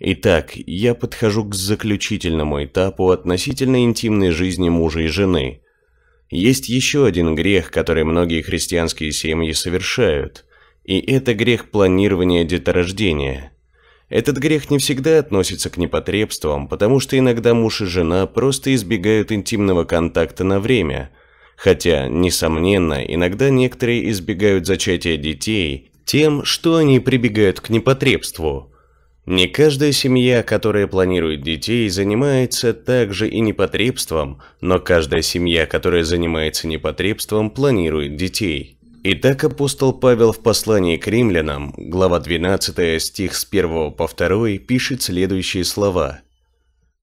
Итак, я подхожу к заключительному этапу относительно интимной жизни мужа и жены. Есть еще один грех, который многие христианские семьи совершают, и это грех планирования деторождения. Этот грех не всегда относится к непотребствам, потому что иногда муж и жена просто избегают интимного контакта на время, хотя, несомненно, иногда некоторые избегают зачатия детей тем, что они прибегают к непотребству – не каждая семья, которая планирует детей, занимается также и непотребством, но каждая семья, которая занимается непотребством, планирует детей. Итак, апостол Павел в послании к римлянам, глава 12, стих с 1 по 2, пишет следующие слова.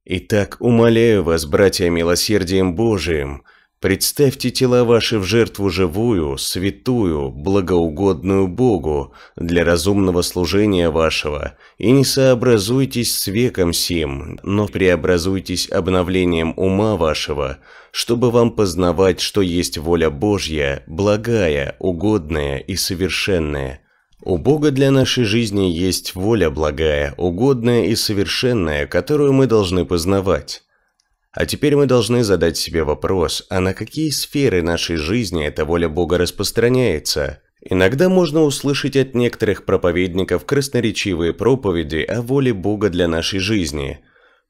«Итак, умоляю вас, братья, милосердием Божиим, Представьте тела ваши в жертву живую, святую, благоугодную Богу для разумного служения вашего, и не сообразуйтесь с веком сим, но преобразуйтесь обновлением ума вашего, чтобы вам познавать, что есть воля Божья, благая, угодная и совершенная». У Бога для нашей жизни есть воля благая, угодная и совершенная, которую мы должны познавать. А теперь мы должны задать себе вопрос, а на какие сферы нашей жизни эта воля Бога распространяется? Иногда можно услышать от некоторых проповедников красноречивые проповеди о воле Бога для нашей жизни.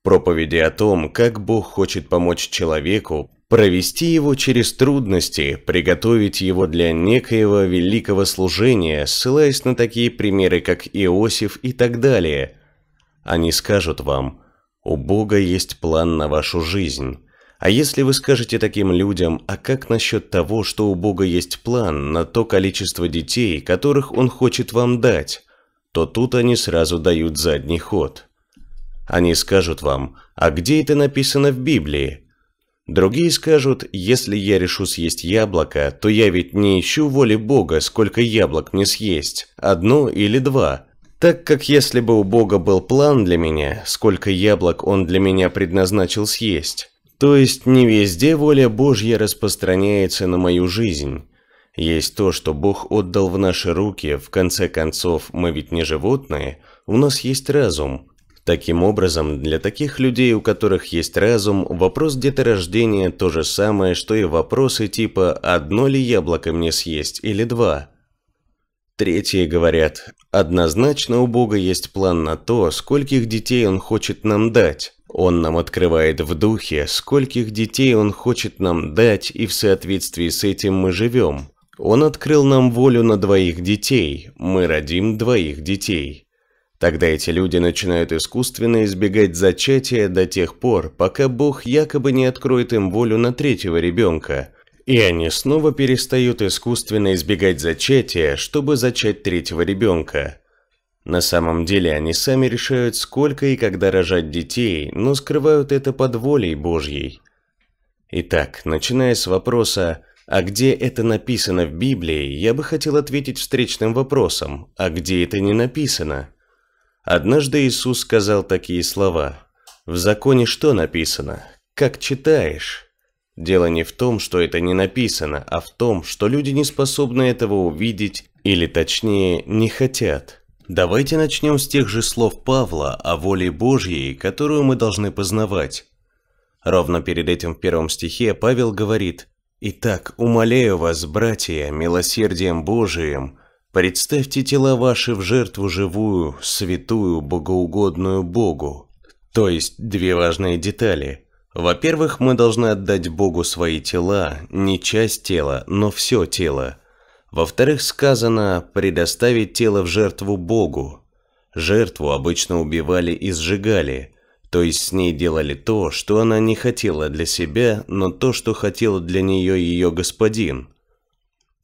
Проповеди о том, как Бог хочет помочь человеку, провести его через трудности, приготовить его для некоего великого служения, ссылаясь на такие примеры, как Иосиф и так далее. Они скажут вам – у Бога есть план на вашу жизнь. А если вы скажете таким людям, а как насчет того, что у Бога есть план на то количество детей, которых Он хочет вам дать, то тут они сразу дают задний ход. Они скажут вам, а где это написано в Библии? Другие скажут, если я решу съесть яблоко, то я ведь не ищу воли Бога, сколько яблок мне съесть, одно или два, так как если бы у Бога был план для меня, сколько яблок он для меня предназначил съесть, то есть не везде воля Божья распространяется на мою жизнь. Есть то, что Бог отдал в наши руки, в конце концов, мы ведь не животные, у нас есть разум. Таким образом, для таких людей, у которых есть разум, вопрос деторождения то же самое, что и вопросы типа «одно ли яблоко мне съесть или два?». Третьи говорят, однозначно у Бога есть план на то, скольких детей Он хочет нам дать. Он нам открывает в духе, скольких детей Он хочет нам дать, и в соответствии с этим мы живем. Он открыл нам волю на двоих детей, мы родим двоих детей. Тогда эти люди начинают искусственно избегать зачатия до тех пор, пока Бог якобы не откроет им волю на третьего ребенка – и они снова перестают искусственно избегать зачатия, чтобы зачать третьего ребенка. На самом деле они сами решают, сколько и когда рожать детей, но скрывают это под волей Божьей. Итак, начиная с вопроса «А где это написано в Библии?», я бы хотел ответить встречным вопросом «А где это не написано?». Однажды Иисус сказал такие слова «В законе что написано? Как читаешь?» Дело не в том, что это не написано, а в том, что люди не способны этого увидеть, или точнее, не хотят. Давайте начнем с тех же слов Павла о воле Божьей, которую мы должны познавать. Ровно перед этим в первом стихе Павел говорит «Итак, умоляю вас, братья, милосердием Божиим, представьте тела ваши в жертву живую, святую, богоугодную Богу». То есть две важные детали. Во-первых, мы должны отдать Богу свои тела, не часть тела, но все тело. Во-вторых, сказано «предоставить тело в жертву Богу». Жертву обычно убивали и сжигали, то есть с ней делали то, что она не хотела для себя, но то, что хотел для нее ее господин –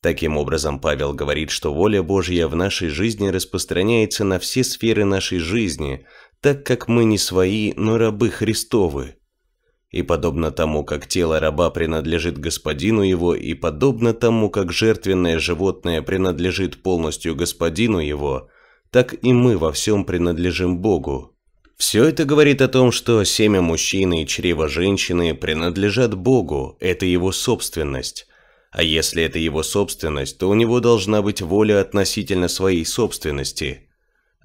Таким образом, Павел говорит, что воля Божья в нашей жизни распространяется на все сферы нашей жизни, так как мы не свои, но рабы Христовы и подобно тому, как тело раба принадлежит господину его, и подобно тому, как жертвенное животное принадлежит полностью господину его, так и мы во всем принадлежим Богу. Все это говорит о том, что семя мужчины и чрево женщины принадлежат Богу, это его собственность. А если это его собственность, то у него должна быть воля относительно своей собственности.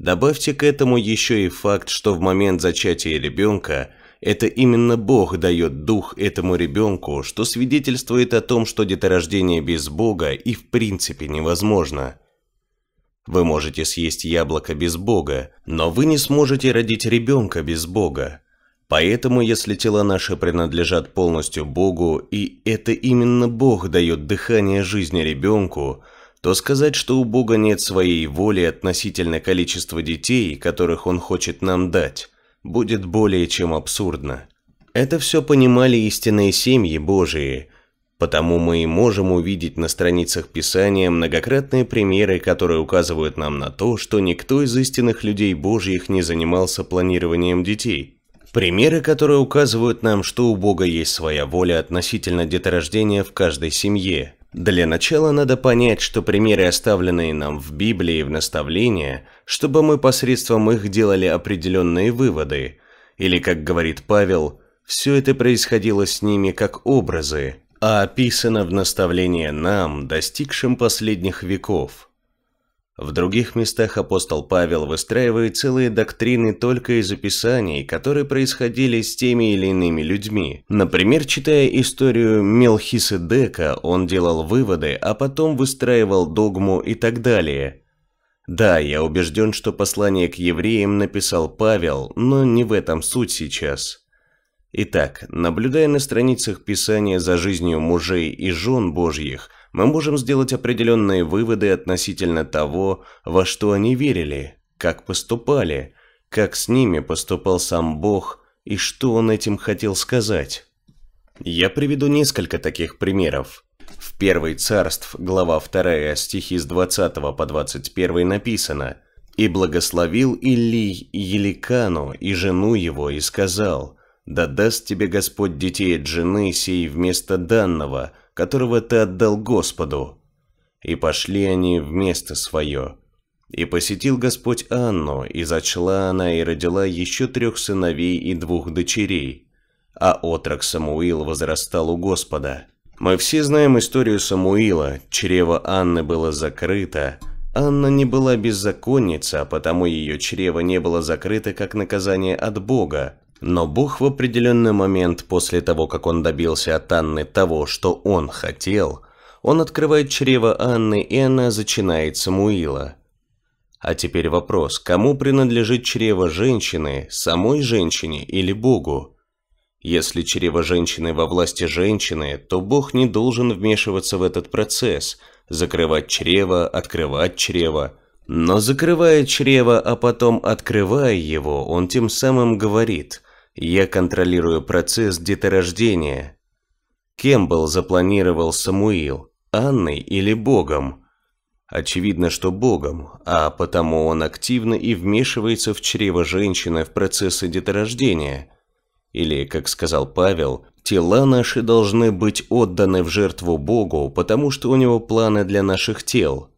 Добавьте к этому еще и факт, что в момент зачатия ребенка – это именно Бог дает дух этому ребенку, что свидетельствует о том, что деторождение без Бога и в принципе невозможно. Вы можете съесть яблоко без Бога, но вы не сможете родить ребенка без Бога. Поэтому, если тела наши принадлежат полностью Богу, и это именно Бог дает дыхание жизни ребенку, то сказать, что у Бога нет своей воли относительно количества детей, которых Он хочет нам дать, будет более чем абсурдно. Это все понимали истинные семьи Божии, потому мы и можем увидеть на страницах Писания многократные примеры, которые указывают нам на то, что никто из истинных людей Божьих не занимался планированием детей. Примеры, которые указывают нам, что у Бога есть своя воля относительно деторождения в каждой семье, для начала надо понять, что примеры, оставленные нам в Библии в наставления, чтобы мы посредством их делали определенные выводы, или, как говорит Павел, все это происходило с ними как образы, а описано в наставление нам, достигшим последних веков. В других местах апостол Павел выстраивает целые доктрины только из описаний, которые происходили с теми или иными людьми. Например, читая историю Мелхиседека, он делал выводы, а потом выстраивал догму и так далее. Да, я убежден, что послание к евреям написал Павел, но не в этом суть сейчас. Итак, наблюдая на страницах Писания за жизнью мужей и жен Божьих, мы можем сделать определенные выводы относительно того, во что они верили, как поступали, как с ними поступал сам Бог и что он этим хотел сказать. Я приведу несколько таких примеров. В Первой Царств, глава 2, стихи с 20 по 21 написано «И благословил Илий Еликану и жену его, и сказал, «Да даст тебе Господь детей от жены сей вместо данного, которого ты отдал Господу». И пошли они в место свое. И посетил Господь Анну, и зачла она и родила еще трех сыновей и двух дочерей. А отрок Самуил возрастал у Господа. Мы все знаем историю Самуила. Чрево Анны было закрыто. Анна не была беззаконница, а потому ее чрево не было закрыто как наказание от Бога. Но Бог в определенный момент после того, как он добился от Анны того, что он хотел, он открывает чрево Анны, и она зачинает Самуила. А теперь вопрос, кому принадлежит чрево женщины, самой женщине или Богу? Если чрево женщины во власти женщины, то Бог не должен вмешиваться в этот процесс, закрывать чрево, открывать чрево. Но закрывая чрево, а потом открывая его, он тем самым говорит – я контролирую процесс деторождения. Кем был запланировал Самуил, Анной или Богом? Очевидно, что Богом, а потому он активно и вмешивается в чрево женщины в процессы деторождения. Или, как сказал Павел, тела наши должны быть отданы в жертву Богу, потому что у него планы для наших тел.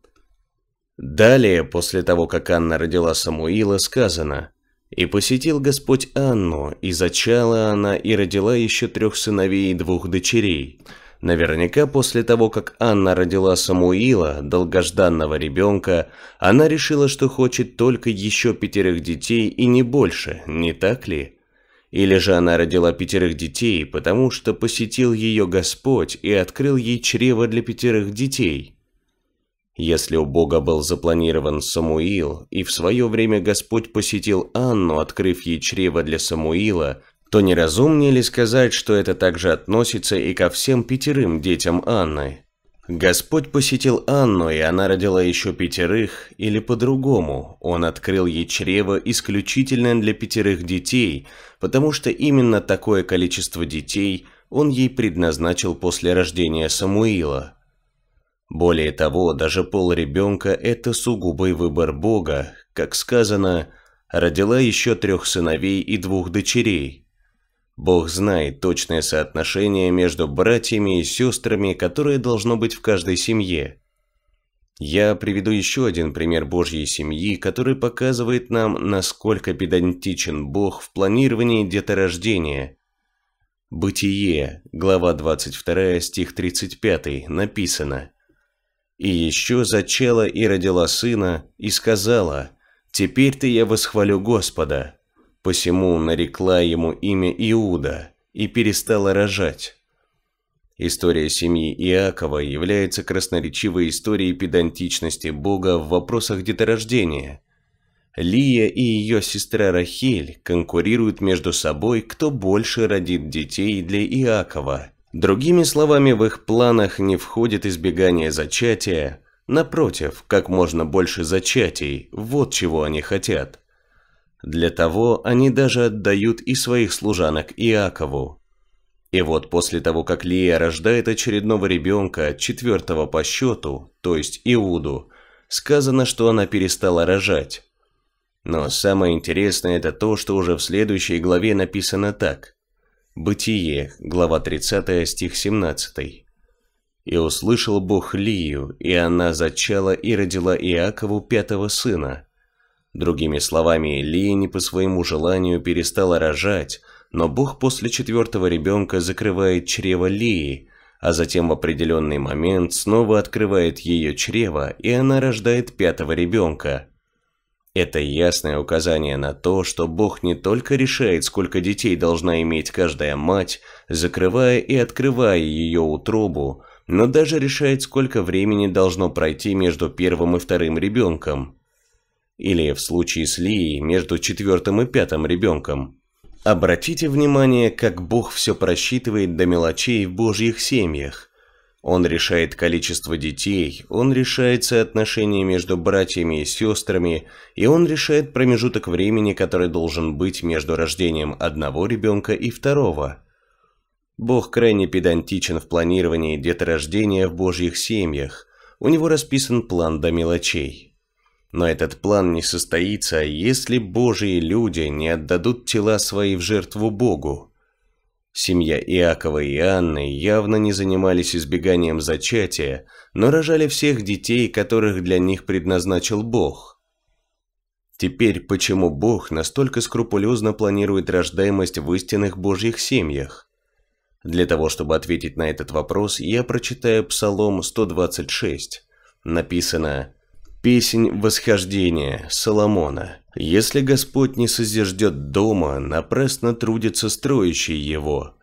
Далее, после того, как Анна родила Самуила, сказано – и посетил Господь Анну, и зачала она, и родила еще трех сыновей и двух дочерей. Наверняка после того, как Анна родила Самуила, долгожданного ребенка, она решила, что хочет только еще пятерых детей и не больше, не так ли? Или же она родила пятерых детей, потому что посетил ее Господь и открыл ей чрево для пятерых детей – если у Бога был запланирован Самуил, и в свое время Господь посетил Анну, открыв ей чрево для Самуила, то неразумнее ли сказать, что это также относится и ко всем пятерым детям Анны? Господь посетил Анну, и она родила еще пятерых, или по-другому, он открыл ей чрево исключительно для пятерых детей, потому что именно такое количество детей он ей предназначил после рождения Самуила. Более того, даже пол ребенка – это сугубый выбор Бога, как сказано, родила еще трех сыновей и двух дочерей. Бог знает точное соотношение между братьями и сестрами, которое должно быть в каждой семье. Я приведу еще один пример Божьей семьи, который показывает нам, насколько педантичен Бог в планировании деторождения. Бытие, глава 22, стих 35, написано – и еще зачала и родила сына, и сказала, «Теперь-то я восхвалю Господа». Посему нарекла ему имя Иуда и перестала рожать. История семьи Иакова является красноречивой историей педантичности Бога в вопросах деторождения. Лия и ее сестра Рахиль конкурируют между собой, кто больше родит детей для Иакова – Другими словами, в их планах не входит избегание зачатия, напротив, как можно больше зачатий, вот чего они хотят. Для того они даже отдают и своих служанок Иакову. И вот после того, как Лия рождает очередного ребенка, четвертого по счету, то есть Иуду, сказано, что она перестала рожать. Но самое интересное это то, что уже в следующей главе написано так. Бытие, глава 30, стих 17. «И услышал Бог Лию, и она зачала и родила Иакову пятого сына». Другими словами, Лия не по своему желанию перестала рожать, но Бог после четвертого ребенка закрывает чрево Лии, а затем в определенный момент снова открывает ее чрево, и она рождает пятого ребенка – это ясное указание на то, что Бог не только решает, сколько детей должна иметь каждая мать, закрывая и открывая ее утробу, но даже решает, сколько времени должно пройти между первым и вторым ребенком. Или в случае с Лией между четвертым и пятым ребенком. Обратите внимание, как Бог все просчитывает до мелочей в Божьих семьях. Он решает количество детей, он решает соотношение между братьями и сестрами, и он решает промежуток времени, который должен быть между рождением одного ребенка и второго. Бог крайне педантичен в планировании деторождения в божьих семьях, у него расписан план до мелочей. Но этот план не состоится, если божьи люди не отдадут тела свои в жертву Богу – Семья Иакова и Анны явно не занимались избеганием зачатия, но рожали всех детей, которых для них предназначил Бог. Теперь почему Бог настолько скрупулезно планирует рождаемость в истинных Божьих семьях? Для того, чтобы ответить на этот вопрос, я прочитаю Псалом 126. Написано «Песнь восхождения Соломона». Если Господь не созиждет дома, напрасно трудится строящий его.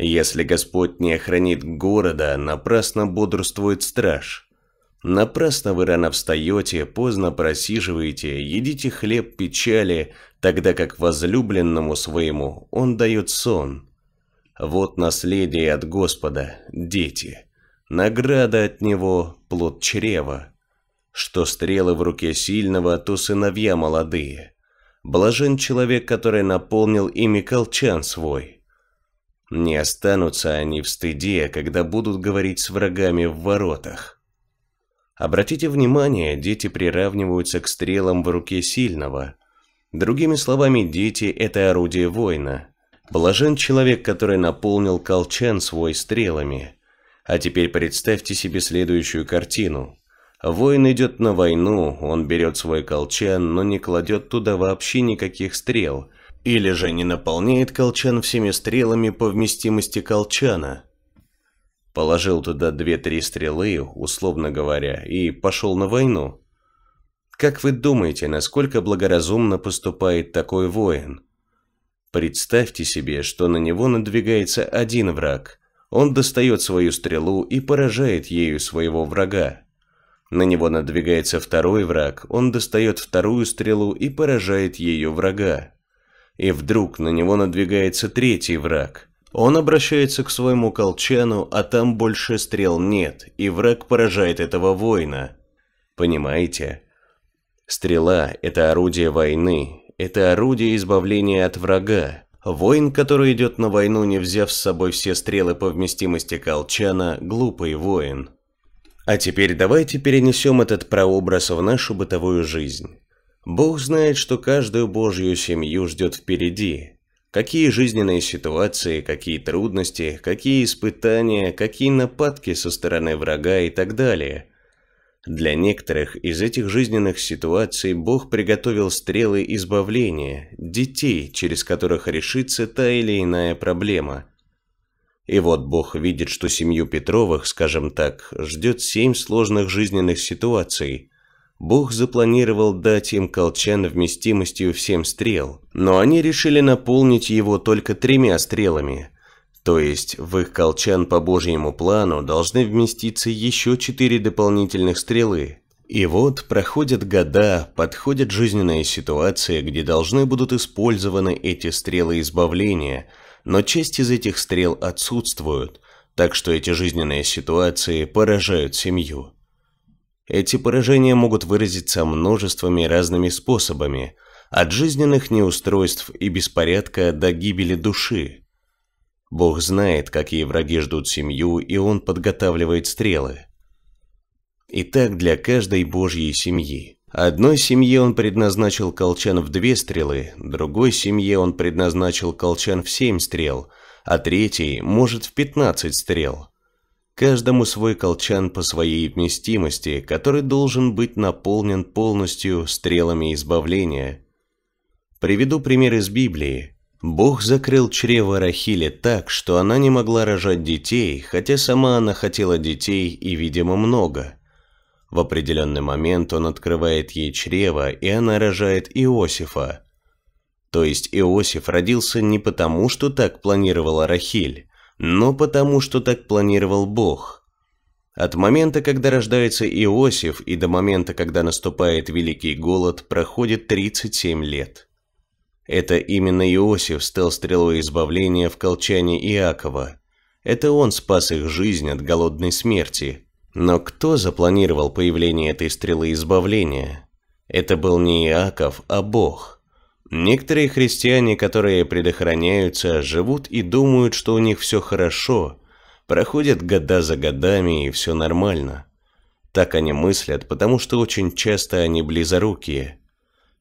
Если Господь не охранит города, напрасно бодрствует страж. Напрасно вы рано встаете, поздно просиживаете, едите хлеб печали, тогда как возлюбленному своему он дает сон. Вот наследие от Господа, дети. Награда от него – плод чрева. Что стрелы в руке сильного, то сыновья молодые. Блажен человек, который наполнил ими колчан свой. Не останутся они в стыде, когда будут говорить с врагами в воротах. Обратите внимание, дети приравниваются к стрелам в руке сильного. Другими словами, дети – это орудие воина. Блажен человек, который наполнил колчан свой стрелами. А теперь представьте себе следующую картину – Воин идет на войну, он берет свой колчан, но не кладет туда вообще никаких стрел. Или же не наполняет колчан всеми стрелами по вместимости колчана. Положил туда две-три стрелы, условно говоря, и пошел на войну. Как вы думаете, насколько благоразумно поступает такой воин? Представьте себе, что на него надвигается один враг. Он достает свою стрелу и поражает ею своего врага. На него надвигается второй враг, он достает вторую стрелу и поражает ее врага. И вдруг на него надвигается третий враг. Он обращается к своему колчану, а там больше стрел нет, и враг поражает этого воина. Понимаете? Стрела – это орудие войны, это орудие избавления от врага. Воин, который идет на войну, не взяв с собой все стрелы по вместимости колчана – глупый воин. А теперь давайте перенесем этот прообраз в нашу бытовую жизнь. Бог знает, что каждую Божью семью ждет впереди. Какие жизненные ситуации, какие трудности, какие испытания, какие нападки со стороны врага и так далее. Для некоторых из этих жизненных ситуаций Бог приготовил стрелы избавления, детей, через которых решится та или иная проблема – и вот Бог видит, что семью Петровых, скажем так, ждет семь сложных жизненных ситуаций. Бог запланировал дать им колчан вместимостью в семь стрел, но они решили наполнить его только тремя стрелами. То есть в их колчан по Божьему плану должны вместиться еще четыре дополнительных стрелы. И вот проходят года, подходят жизненные ситуации, где должны будут использованы эти стрелы избавления – но часть из этих стрел отсутствуют, так что эти жизненные ситуации поражают семью. Эти поражения могут выразиться множествами разными способами, от жизненных неустройств и беспорядка до гибели души. Бог знает, какие враги ждут семью, и Он подготавливает стрелы. И так для каждой Божьей семьи. Одной семье он предназначил колчан в две стрелы, другой семье он предназначил колчан в семь стрел, а третий, может, в пятнадцать стрел. Каждому свой колчан по своей вместимости, который должен быть наполнен полностью стрелами избавления. Приведу пример из Библии. Бог закрыл чрево Рахиле так, что она не могла рожать детей, хотя сама она хотела детей и, видимо, много – в определенный момент он открывает ей чрево, и она рожает Иосифа. То есть Иосиф родился не потому, что так планировала Рахиль, но потому, что так планировал Бог. От момента, когда рождается Иосиф, и до момента, когда наступает Великий Голод, проходит 37 лет. Это именно Иосиф стал стрелой избавления в колчане Иакова. Это он спас их жизнь от голодной смерти. Но кто запланировал появление этой стрелы избавления? Это был не Иаков, а Бог. Некоторые христиане, которые предохраняются, живут и думают, что у них все хорошо, проходят года за годами и все нормально. Так они мыслят, потому что очень часто они близорукие.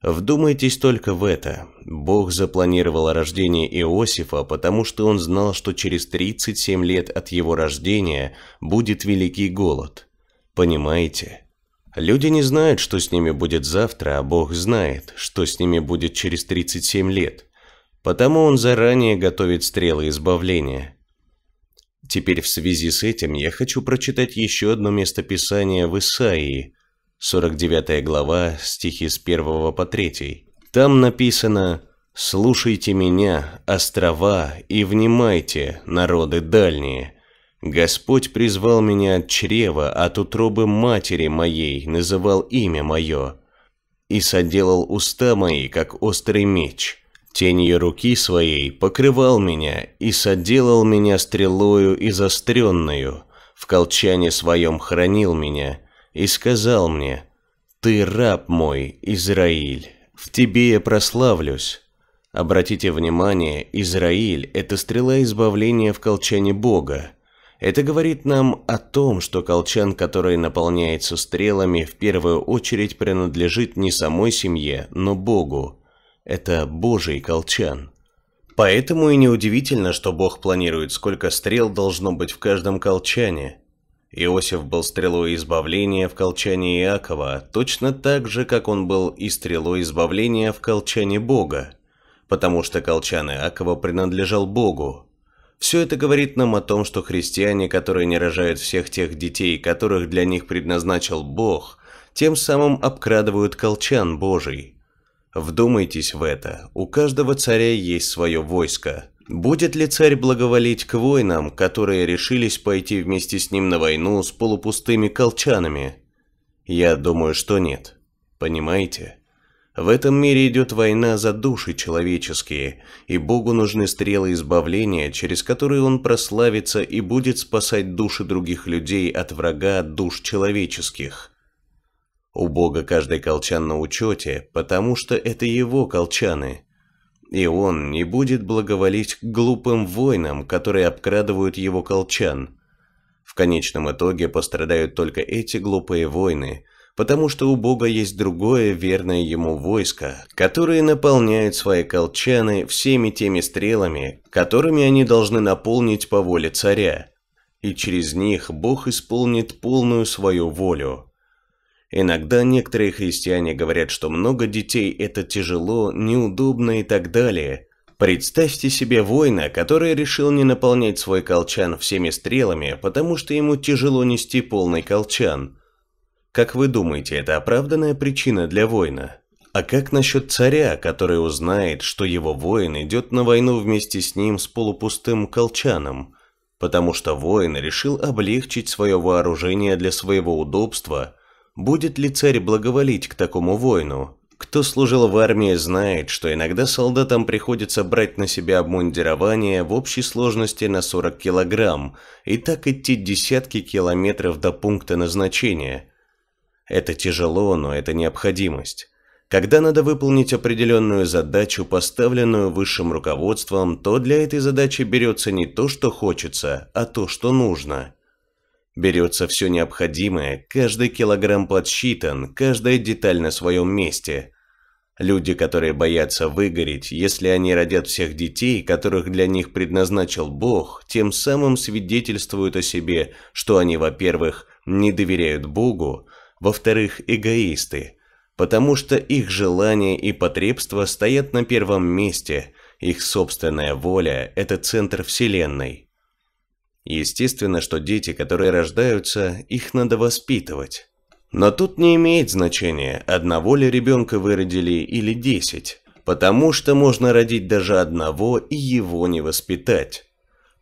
Вдумайтесь только в это. Бог запланировал рождение Иосифа, потому что он знал, что через 37 лет от его рождения будет великий голод. Понимаете? Люди не знают, что с ними будет завтра, а Бог знает, что с ними будет через 37 лет. Потому он заранее готовит стрелы избавления. Теперь в связи с этим я хочу прочитать еще одно местописание в Исаии – 49 глава, стихи с 1 по 3. Там написано «Слушайте меня, острова, и внимайте, народы дальние. Господь призвал меня от чрева, от утробы матери моей, называл имя мое, и соделал уста мои, как острый меч». Тенью руки своей покрывал меня и соделал меня стрелою изостренную, в колчане своем хранил меня – и сказал мне, «Ты раб мой, Израиль, в тебе я прославлюсь». Обратите внимание, Израиль – это стрела избавления в колчане Бога. Это говорит нам о том, что колчан, который наполняется стрелами, в первую очередь принадлежит не самой семье, но Богу. Это Божий колчан. Поэтому и неудивительно, что Бог планирует, сколько стрел должно быть в каждом колчане – Иосиф был стрелой избавления в колчане Иакова, точно так же, как он был и стрелой избавления в колчане Бога, потому что колчан Иакова принадлежал Богу. Все это говорит нам о том, что христиане, которые не рожают всех тех детей, которых для них предназначил Бог, тем самым обкрадывают колчан Божий. Вдумайтесь в это, у каждого царя есть свое войско – Будет ли царь благоволить к воинам, которые решились пойти вместе с ним на войну с полупустыми колчанами? Я думаю, что нет. Понимаете? В этом мире идет война за души человеческие, и Богу нужны стрелы избавления, через которые Он прославится и будет спасать души других людей от врага душ человеческих. У Бога каждый колчан на учете, потому что это Его колчаны – и он не будет благоволить к глупым воинам, которые обкрадывают его колчан. В конечном итоге пострадают только эти глупые воины, потому что у Бога есть другое верное ему войско, которое наполняет свои колчаны всеми теми стрелами, которыми они должны наполнить по воле царя, и через них Бог исполнит полную свою волю. Иногда некоторые христиане говорят, что много детей – это тяжело, неудобно и так далее. Представьте себе воина, который решил не наполнять свой колчан всеми стрелами, потому что ему тяжело нести полный колчан. Как вы думаете, это оправданная причина для воина? А как насчет царя, который узнает, что его воин идет на войну вместе с ним с полупустым колчаном, потому что воин решил облегчить свое вооружение для своего удобства – Будет ли царь благоволить к такому воину? Кто служил в армии, знает, что иногда солдатам приходится брать на себя обмундирование в общей сложности на 40 килограмм и так идти десятки километров до пункта назначения. Это тяжело, но это необходимость. Когда надо выполнить определенную задачу, поставленную высшим руководством, то для этой задачи берется не то, что хочется, а то, что нужно – Берется все необходимое, каждый килограмм подсчитан, каждая деталь на своем месте. Люди, которые боятся выгореть, если они родят всех детей, которых для них предназначил Бог, тем самым свидетельствуют о себе, что они, во-первых, не доверяют Богу, во-вторых, эгоисты, потому что их желания и потребства стоят на первом месте, их собственная воля – это центр Вселенной. Естественно, что дети, которые рождаются, их надо воспитывать. Но тут не имеет значения, одного ли ребенка вы родили или десять, потому что можно родить даже одного и его не воспитать.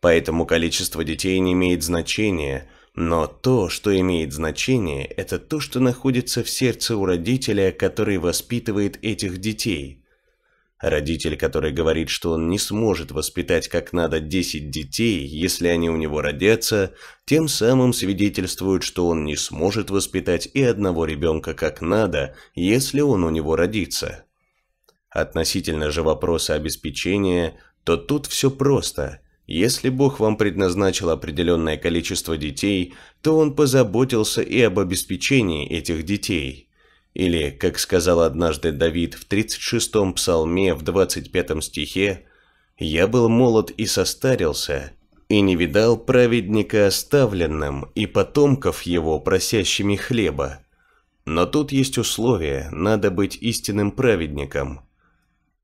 Поэтому количество детей не имеет значения, но то, что имеет значение, это то, что находится в сердце у родителя, который воспитывает этих детей. Родитель, который говорит, что он не сможет воспитать как надо 10 детей, если они у него родятся, тем самым свидетельствует, что он не сможет воспитать и одного ребенка как надо, если он у него родится. Относительно же вопроса обеспечения, то тут все просто. Если Бог вам предназначил определенное количество детей, то Он позаботился и об обеспечении этих детей – или, как сказал однажды Давид в 36-м псалме в 25 стихе, «Я был молод и состарился, и не видал праведника оставленным и потомков его просящими хлеба». Но тут есть условие, надо быть истинным праведником.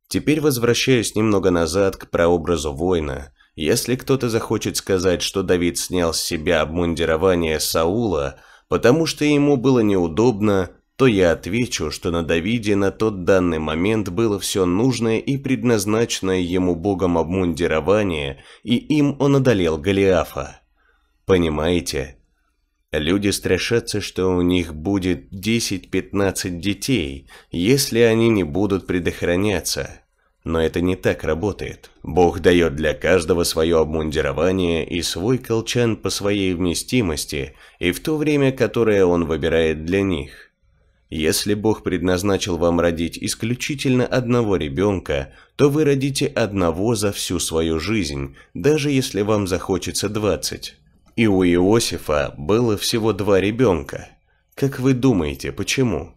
Теперь возвращаюсь немного назад к прообразу воина. Если кто-то захочет сказать, что Давид снял с себя обмундирование Саула, потому что ему было неудобно, то я отвечу, что на Давиде на тот данный момент было все нужное и предназначенное ему Богом обмундирование, и им он одолел Голиафа. Понимаете? Люди страшатся, что у них будет 10-15 детей, если они не будут предохраняться. Но это не так работает. Бог дает для каждого свое обмундирование и свой колчан по своей вместимости и в то время, которое он выбирает для них. Если Бог предназначил вам родить исключительно одного ребенка, то вы родите одного за всю свою жизнь, даже если вам захочется двадцать. И у Иосифа было всего два ребенка. Как вы думаете, почему?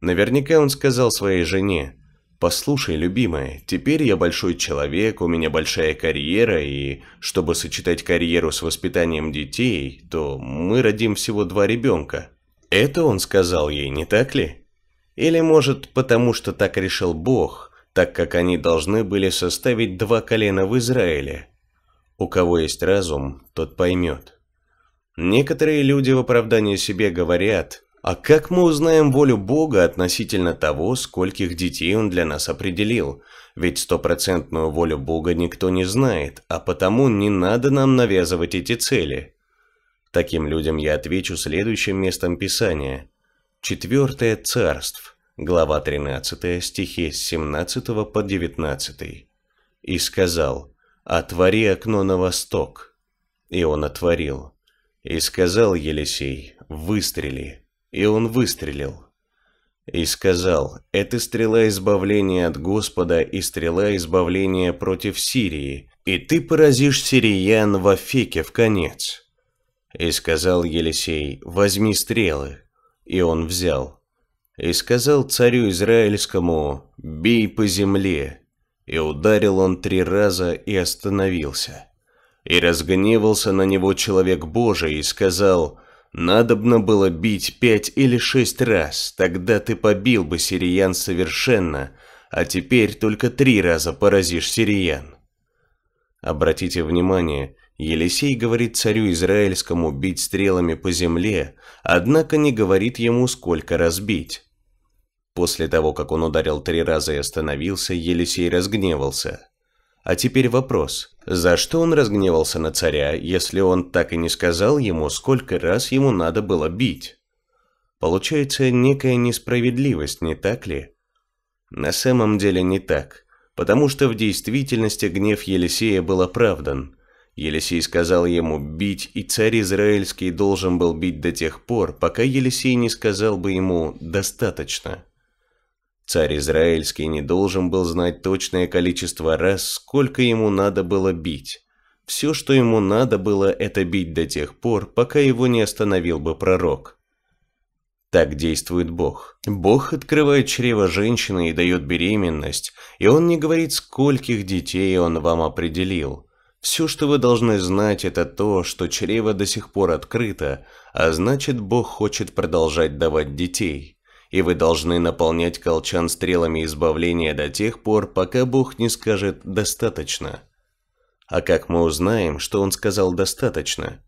Наверняка он сказал своей жене, «Послушай, любимая, теперь я большой человек, у меня большая карьера, и чтобы сочетать карьеру с воспитанием детей, то мы родим всего два ребенка». Это он сказал ей, не так ли? Или, может, потому что так решил Бог, так как они должны были составить два колена в Израиле? У кого есть разум, тот поймет. Некоторые люди в оправдании себе говорят, а как мы узнаем волю Бога относительно того, скольких детей Он для нас определил? Ведь стопроцентную волю Бога никто не знает, а потому не надо нам навязывать эти цели. Таким людям я отвечу следующим местом Писания. Четвертое царств, глава 13, стихи с 17 по 19. «И сказал, отвори окно на восток». И он отворил. И сказал Елисей, выстрели. И он выстрелил. И сказал, это стрела избавления от Господа и стрела избавления против Сирии, и ты поразишь сириян в Афеке в конец. И сказал Елисей, возьми стрелы. И он взял. И сказал царю Израильскому, бей по земле. И ударил он три раза и остановился. И разгневался на него человек Божий и сказал, «Надобно было бить пять или шесть раз, тогда ты побил бы сириян совершенно, а теперь только три раза поразишь сириян». Обратите внимание, Елисей говорит царю Израильскому бить стрелами по земле, однако не говорит ему, сколько разбить. После того, как он ударил три раза и остановился, Елисей разгневался. А теперь вопрос, за что он разгневался на царя, если он так и не сказал ему, сколько раз ему надо было бить? Получается некая несправедливость, не так ли? На самом деле не так, потому что в действительности гнев Елисея был оправдан – Елисей сказал ему бить, и царь израильский должен был бить до тех пор, пока Елисей не сказал бы ему «достаточно». Царь израильский не должен был знать точное количество раз, сколько ему надо было бить. Все, что ему надо было, это бить до тех пор, пока его не остановил бы пророк. Так действует Бог. Бог открывает чрево женщины и дает беременность, и Он не говорит, скольких детей Он вам определил – все, что вы должны знать, это то, что чрево до сих пор открыто, а значит, Бог хочет продолжать давать детей. И вы должны наполнять колчан стрелами избавления до тех пор, пока Бог не скажет «достаточно». А как мы узнаем, что Он сказал «достаточно»?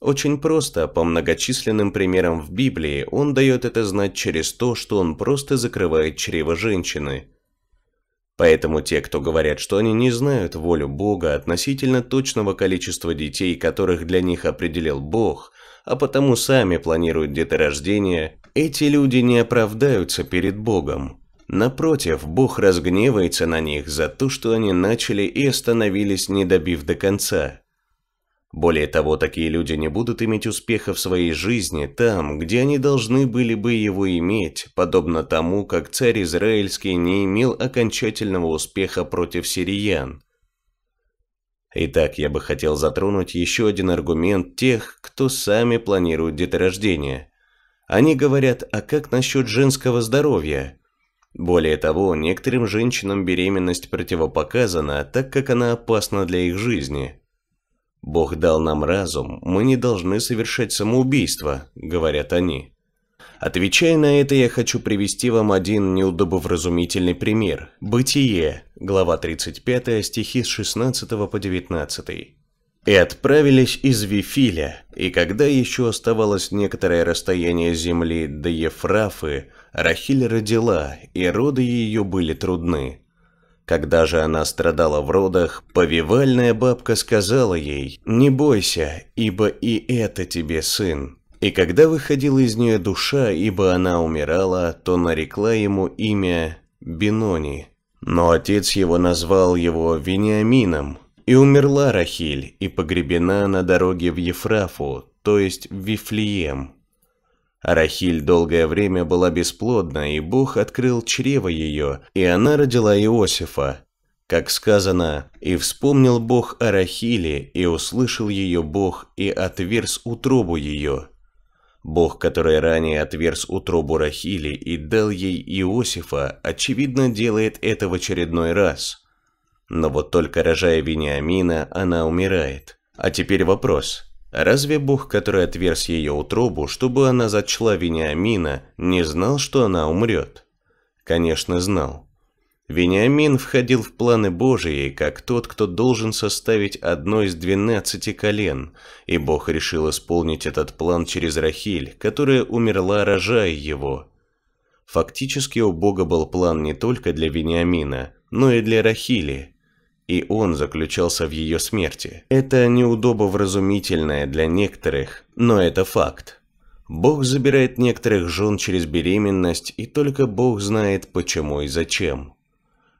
Очень просто, по многочисленным примерам в Библии, он дает это знать через то, что он просто закрывает чрево женщины – Поэтому те, кто говорят, что они не знают волю Бога относительно точного количества детей, которых для них определил Бог, а потому сами планируют деторождение, эти люди не оправдаются перед Богом. Напротив, Бог разгневается на них за то, что они начали и остановились, не добив до конца. Более того, такие люди не будут иметь успеха в своей жизни там, где они должны были бы его иметь, подобно тому, как царь израильский не имел окончательного успеха против сириян. Итак, я бы хотел затронуть еще один аргумент тех, кто сами планирует деторождение. Они говорят, а как насчет женского здоровья? Более того, некоторым женщинам беременность противопоказана, так как она опасна для их жизни – «Бог дал нам разум, мы не должны совершать самоубийство», — говорят они. Отвечая на это, я хочу привести вам один неудобовразумительный пример. Бытие, глава 35, стихи с 16 по 19. «И отправились из Вифиля, и когда еще оставалось некоторое расстояние земли до Ефрафы, Рахиль родила, и роды ее были трудны. Когда же она страдала в родах, повивальная бабка сказала ей «Не бойся, ибо и это тебе сын». И когда выходила из нее душа, ибо она умирала, то нарекла ему имя Бенони. Но отец его назвал его Вениамином. И умерла Рахиль, и погребена на дороге в Ефрафу, то есть в Вифлеем. Арахиль долгое время была бесплодна, и Бог открыл чрево ее, и она родила Иосифа. Как сказано, «И вспомнил Бог Арахиле, и услышал ее Бог, и отверз утробу ее». Бог, который ранее отверз утробу Рахили и дал ей Иосифа, очевидно, делает это в очередной раз. Но вот только рожая Вениамина, она умирает. А теперь вопрос – Разве Бог, который отверз ее утробу, чтобы она зачла Вениамина, не знал, что она умрет? Конечно, знал. Вениамин входил в планы Божии, как тот, кто должен составить одно из двенадцати колен, и Бог решил исполнить этот план через Рахиль, которая умерла, рожая его. Фактически у Бога был план не только для Вениамина, но и для Рахили – и он заключался в ее смерти. Это неудобовразумительное для некоторых, но это факт. Бог забирает некоторых жен через беременность, и только Бог знает почему и зачем.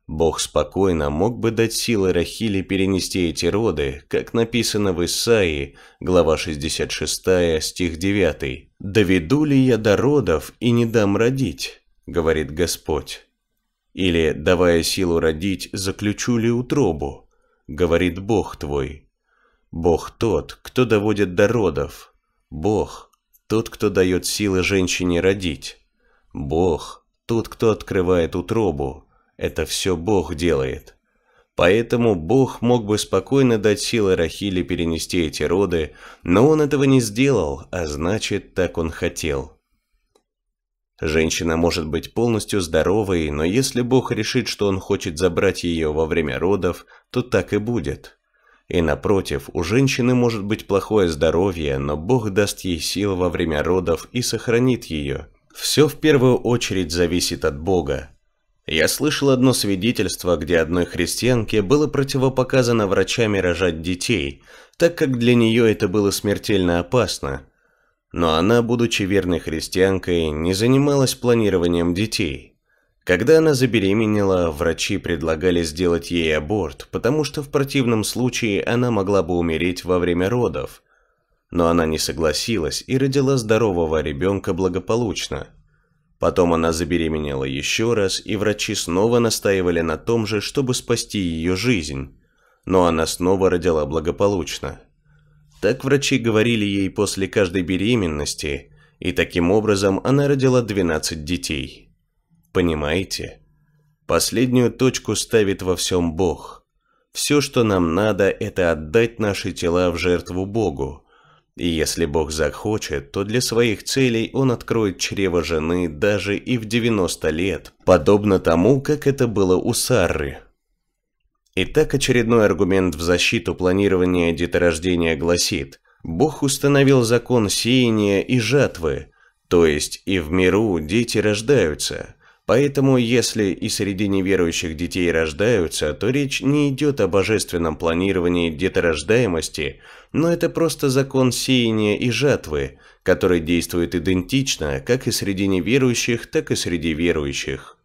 Бог спокойно мог бы дать силы Рахиле перенести эти роды, как написано в Исаии, глава 66, стих 9. «Доведу ли я до родов и не дам родить?» – говорит Господь. Или, давая силу родить, заключу ли утробу? Говорит Бог твой. Бог тот, кто доводит до родов. Бог тот, кто дает силы женщине родить. Бог тот, кто открывает утробу. Это все Бог делает. Поэтому Бог мог бы спокойно дать силы Рахиле перенести эти роды, но он этого не сделал, а значит, так он хотел. Женщина может быть полностью здоровой, но если Бог решит, что он хочет забрать ее во время родов, то так и будет. И напротив, у женщины может быть плохое здоровье, но Бог даст ей сил во время родов и сохранит ее. Все в первую очередь зависит от Бога. Я слышал одно свидетельство, где одной христианке было противопоказано врачами рожать детей, так как для нее это было смертельно опасно – но она, будучи верной христианкой, не занималась планированием детей. Когда она забеременела, врачи предлагали сделать ей аборт, потому что в противном случае она могла бы умереть во время родов. Но она не согласилась и родила здорового ребенка благополучно. Потом она забеременела еще раз, и врачи снова настаивали на том же, чтобы спасти ее жизнь. Но она снова родила благополучно. Так врачи говорили ей после каждой беременности, и таким образом она родила 12 детей. Понимаете? Последнюю точку ставит во всем Бог. Все, что нам надо, это отдать наши тела в жертву Богу. И если Бог захочет, то для своих целей Он откроет чрево жены даже и в 90 лет, подобно тому, как это было у Сарры. Итак, очередной аргумент в защиту планирования деторождения гласит «Бог установил закон сеяния и жатвы, то есть и в миру дети рождаются». Поэтому, если и среди неверующих детей рождаются, то речь не идет о божественном планировании деторождаемости, но это просто закон сеяния и жатвы, который действует идентично как и среди неверующих, так и среди верующих.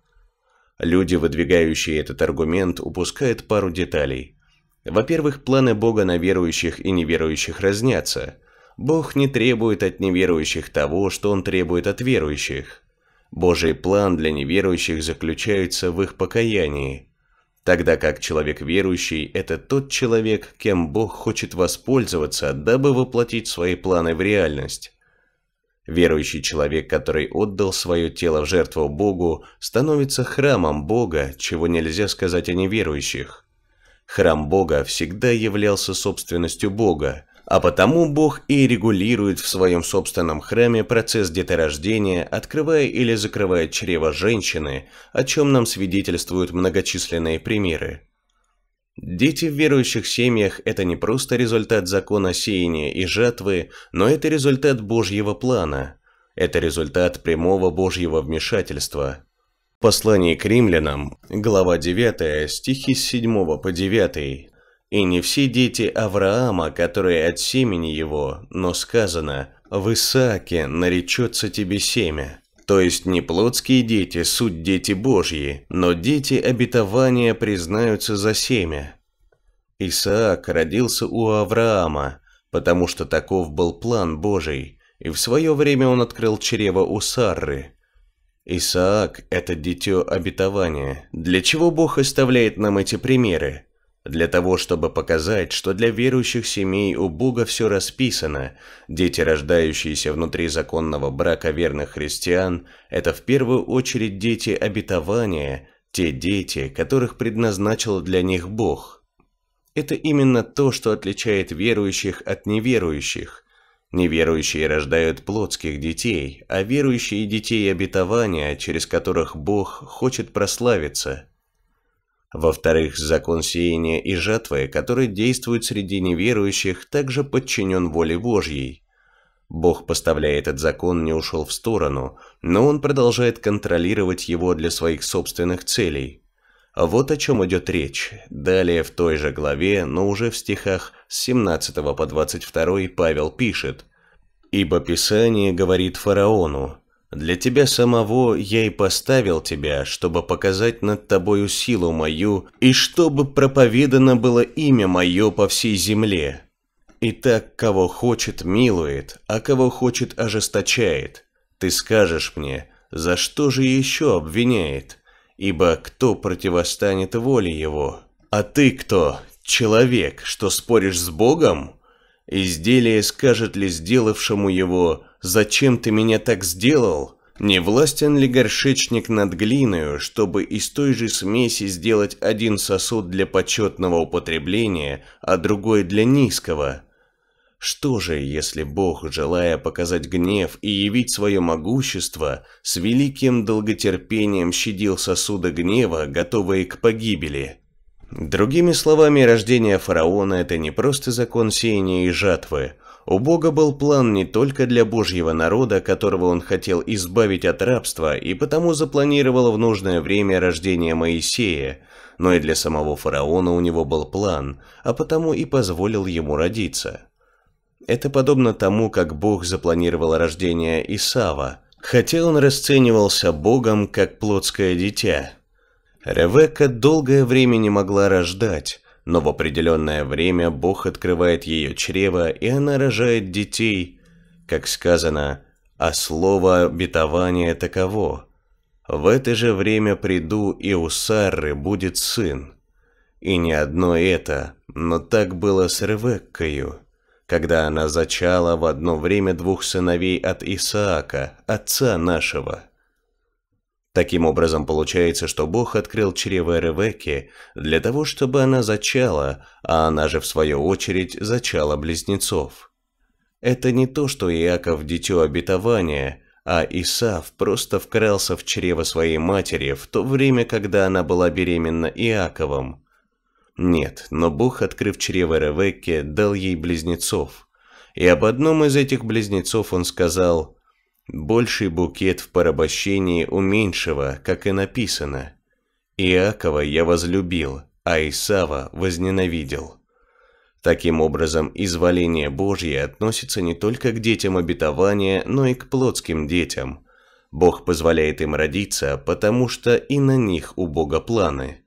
Люди, выдвигающие этот аргумент, упускают пару деталей. Во-первых, планы Бога на верующих и неверующих разнятся. Бог не требует от неверующих того, что Он требует от верующих. Божий план для неверующих заключается в их покаянии, тогда как человек верующий – это тот человек, кем Бог хочет воспользоваться, дабы воплотить свои планы в реальность. Верующий человек, который отдал свое тело в жертву Богу, становится храмом Бога, чего нельзя сказать о неверующих. Храм Бога всегда являлся собственностью Бога, а потому Бог и регулирует в своем собственном храме процесс деторождения, открывая или закрывая чрево женщины, о чем нам свидетельствуют многочисленные примеры. Дети в верующих семьях – это не просто результат закона сеяния и жатвы, но это результат Божьего плана. Это результат прямого Божьего вмешательства. В послании к римлянам, глава 9, стихи с 7 по 9. «И не все дети Авраама, которые от семени его, но сказано, в Исааке наречется тебе семя». То есть не плотские дети, суть дети Божьи, но дети обетования признаются за семя. Исаак родился у Авраама, потому что таков был план Божий, и в свое время он открыл чрево у Сарры. Исаак – это дитё обетования. Для чего Бог оставляет нам эти примеры? для того, чтобы показать, что для верующих семей у Бога все расписано, дети, рождающиеся внутри законного брака верных христиан, это в первую очередь дети обетования, те дети, которых предназначил для них Бог. Это именно то, что отличает верующих от неверующих. Неверующие рождают плотских детей, а верующие детей обетования, через которых Бог хочет прославиться – во-вторых, закон сеяния и жатвы, который действует среди неверующих, также подчинен воле Божьей. Бог, поставляя этот закон, не ушел в сторону, но он продолжает контролировать его для своих собственных целей. Вот о чем идет речь. Далее в той же главе, но уже в стихах с 17 по 22 Павел пишет. «Ибо Писание говорит фараону, для тебя самого я и поставил тебя, чтобы показать над тобою силу мою, и чтобы проповедано было имя мое по всей земле. И так, кого хочет, милует, а кого хочет, ожесточает. Ты скажешь мне, за что же еще обвиняет? Ибо кто противостанет воле его? А ты кто, человек, что споришь с Богом? Изделие скажет ли сделавшему его зачем ты меня так сделал? Не властен ли горшечник над глиною, чтобы из той же смеси сделать один сосуд для почетного употребления, а другой для низкого? Что же, если Бог, желая показать гнев и явить свое могущество, с великим долготерпением щадил сосуды гнева, готовые к погибели? Другими словами, рождение фараона – это не просто закон сеяния и жатвы – у Бога был план не только для Божьего народа, которого он хотел избавить от рабства и потому запланировал в нужное время рождение Моисея, но и для самого фараона у него был план, а потому и позволил ему родиться. Это подобно тому, как Бог запланировал рождение Исава, хотя он расценивался Богом как плотское дитя. Ревекка долгое время не могла рождать, но в определенное время Бог открывает ее чрево, и она рожает детей, как сказано, а слово обетование таково. В это же время приду, и у Сарры будет сын. И не одно это, но так было с Ревеккою, когда она зачала в одно время двух сыновей от Исаака, отца нашего. Таким образом, получается, что Бог открыл чрево Ревекки для того, чтобы она зачала, а она же, в свою очередь, зачала близнецов. Это не то, что Иаков – дитё обетования, а Исав просто вкрался в чрево своей матери в то время, когда она была беременна Иаковом. Нет, но Бог, открыв чрево Ревекке, дал ей близнецов – и об одном из этих близнецов он сказал Больший букет в порабощении у меньшего, как и написано. Иакова я возлюбил, а Исава возненавидел. Таким образом, изволение Божье относится не только к детям обетования, но и к плотским детям. Бог позволяет им родиться, потому что и на них у Бога планы –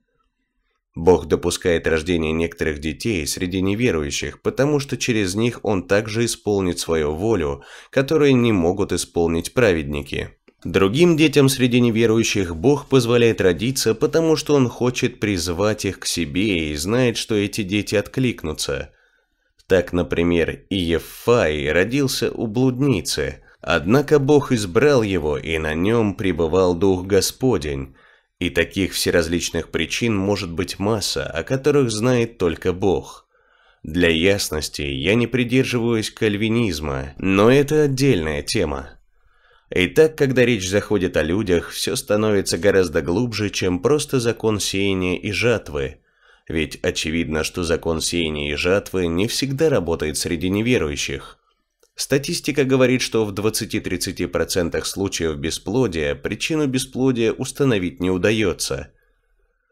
Бог допускает рождение некоторых детей среди неверующих, потому что через них Он также исполнит свою волю, которую не могут исполнить праведники. Другим детям среди неверующих Бог позволяет родиться, потому что Он хочет призвать их к себе и знает, что эти дети откликнутся. Так, например, Иефай родился у блудницы, однако Бог избрал его, и на нем пребывал Дух Господень, и таких всеразличных причин может быть масса, о которых знает только Бог. Для ясности я не придерживаюсь кальвинизма, но это отдельная тема. Итак, когда речь заходит о людях, все становится гораздо глубже, чем просто закон сеяния и жатвы. Ведь очевидно, что закон сеяния и жатвы не всегда работает среди неверующих. Статистика говорит, что в 20-30% случаев бесплодия причину бесплодия установить не удается.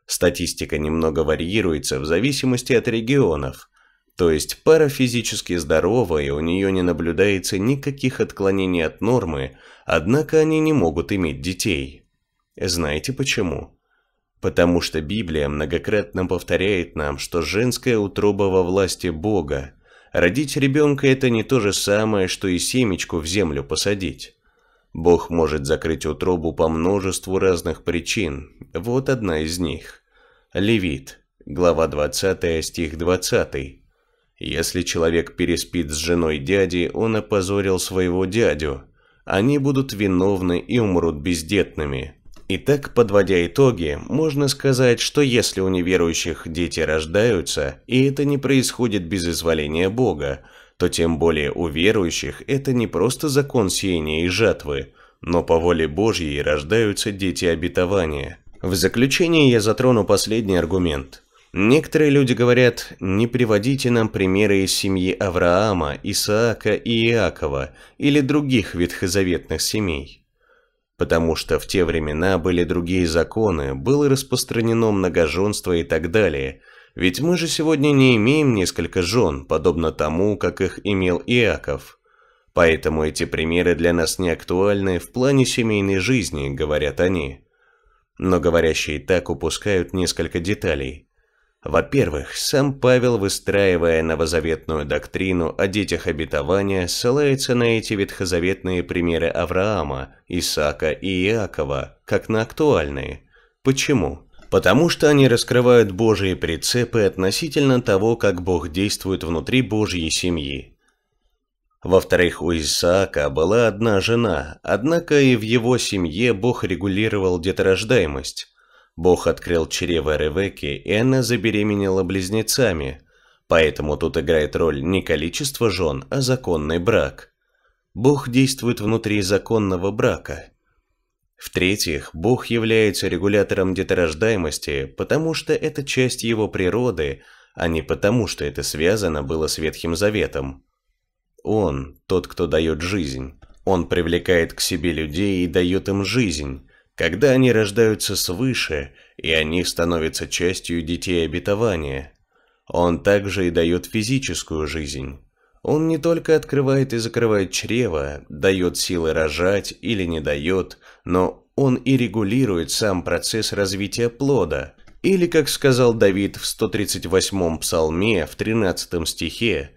Статистика немного варьируется в зависимости от регионов. То есть пара физически здоровая, у нее не наблюдается никаких отклонений от нормы, однако они не могут иметь детей. Знаете почему? Потому что Библия многократно повторяет нам, что женская утроба во власти Бога – Родить ребенка – это не то же самое, что и семечку в землю посадить. Бог может закрыть утробу по множеству разных причин. Вот одна из них. Левит, глава 20, стих 20. Если человек переспит с женой дяди, он опозорил своего дядю. Они будут виновны и умрут бездетными. Итак, подводя итоги, можно сказать, что если у неверующих дети рождаются, и это не происходит без изволения Бога, то тем более у верующих это не просто закон сеяния и жатвы, но по воле Божьей рождаются дети обетования. В заключение я затрону последний аргумент. Некоторые люди говорят, не приводите нам примеры из семьи Авраама, Исаака и Иакова или других ветхозаветных семей потому что в те времена были другие законы, было распространено многоженство и так далее. Ведь мы же сегодня не имеем несколько жен, подобно тому, как их имел Иаков. Поэтому эти примеры для нас не актуальны в плане семейной жизни, говорят они. Но говорящие так упускают несколько деталей. Во-первых, сам Павел, выстраивая новозаветную доктрину о детях обетования, ссылается на эти ветхозаветные примеры Авраама, Исаака и Иакова, как на актуальные. Почему? Потому что они раскрывают Божьи прицепы относительно того, как Бог действует внутри Божьей семьи. Во-вторых, у Исаака была одна жена, однако и в его семье Бог регулировал деторождаемость. Бог открыл чрево Ревекки, и она забеременела близнецами. Поэтому тут играет роль не количество жен, а законный брак. Бог действует внутри законного брака. В-третьих, Бог является регулятором деторождаемости, потому что это часть его природы, а не потому, что это связано было с Ветхим Заветом. Он – тот, кто дает жизнь. Он привлекает к себе людей и дает им жизнь когда они рождаются свыше, и они становятся частью детей обетования. Он также и дает физическую жизнь. Он не только открывает и закрывает чрево, дает силы рожать или не дает, но он и регулирует сам процесс развития плода. Или, как сказал Давид в 138-м псалме в 13 стихе,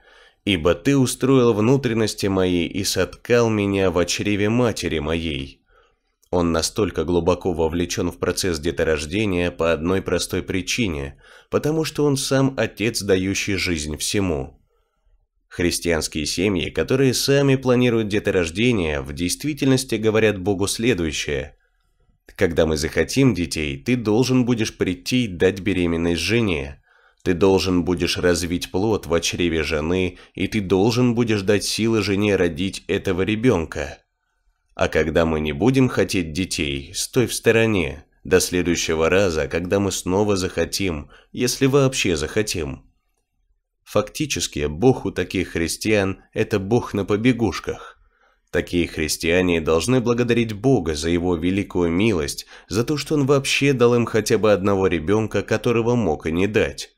«Ибо ты устроил внутренности мои и соткал меня в чреве матери моей». Он настолько глубоко вовлечен в процесс деторождения по одной простой причине, потому что он сам отец, дающий жизнь всему. Христианские семьи, которые сами планируют деторождение, в действительности говорят Богу следующее. «Когда мы захотим детей, ты должен будешь прийти и дать беременность жене, ты должен будешь развить плод в чреве жены, и ты должен будешь дать силы жене родить этого ребенка». А когда мы не будем хотеть детей, стой в стороне, до следующего раза, когда мы снова захотим, если вообще захотим. Фактически, Бог у таких христиан – это Бог на побегушках. Такие христиане должны благодарить Бога за Его великую милость, за то, что Он вообще дал им хотя бы одного ребенка, которого мог и не дать.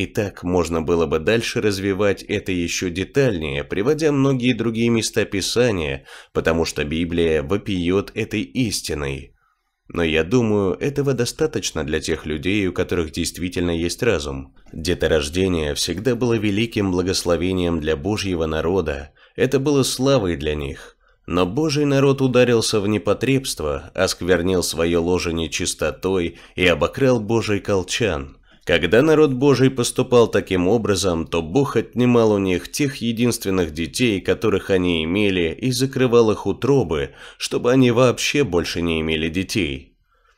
И так можно было бы дальше развивать это еще детальнее, приводя многие другие места Писания, потому что Библия вопиет этой истиной. Но я думаю, этого достаточно для тех людей, у которых действительно есть разум. Деторождение всегда было великим благословением для Божьего народа, это было славой для них. Но Божий народ ударился в непотребство, осквернил свое ложе нечистотой и обокрал Божий колчан – когда народ Божий поступал таким образом, то Бог отнимал у них тех единственных детей, которых они имели, и закрывал их утробы, чтобы они вообще больше не имели детей,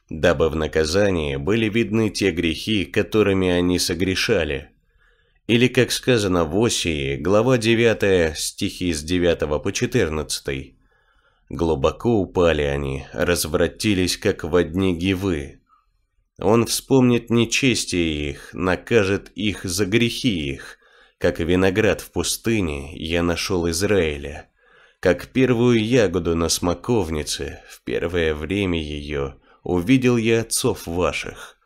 дабы в наказании были видны те грехи, которыми они согрешали. Или, как сказано в Осии, глава 9, стихи с 9 по 14. «Глубоко упали они, развратились, как в одни гивы, он вспомнит нечестие их, накажет их за грехи их. Как виноград в пустыне я нашел Израиля. Как первую ягоду на смоковнице, в первое время ее, увидел я отцов ваших.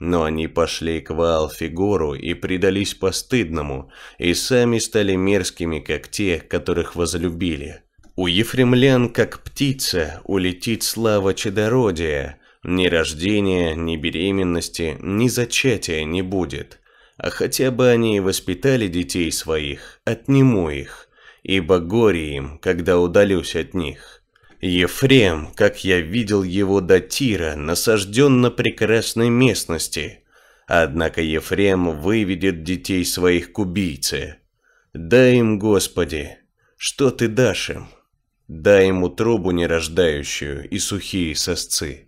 Но они пошли к Ваалфигору и предались постыдному, и сами стали мерзкими, как те, которых возлюбили. У ефремлян, как птица, улетит слава чадородия, ни рождения, ни беременности, ни зачатия не будет. А хотя бы они и воспитали детей своих, отниму их, ибо горе им, когда удалюсь от них. Ефрем, как я видел его до Тира, насажден на прекрасной местности. Однако Ефрем выведет детей своих к убийце. Дай им, Господи, что ты дашь им? Дай ему трубу нерождающую и сухие сосцы.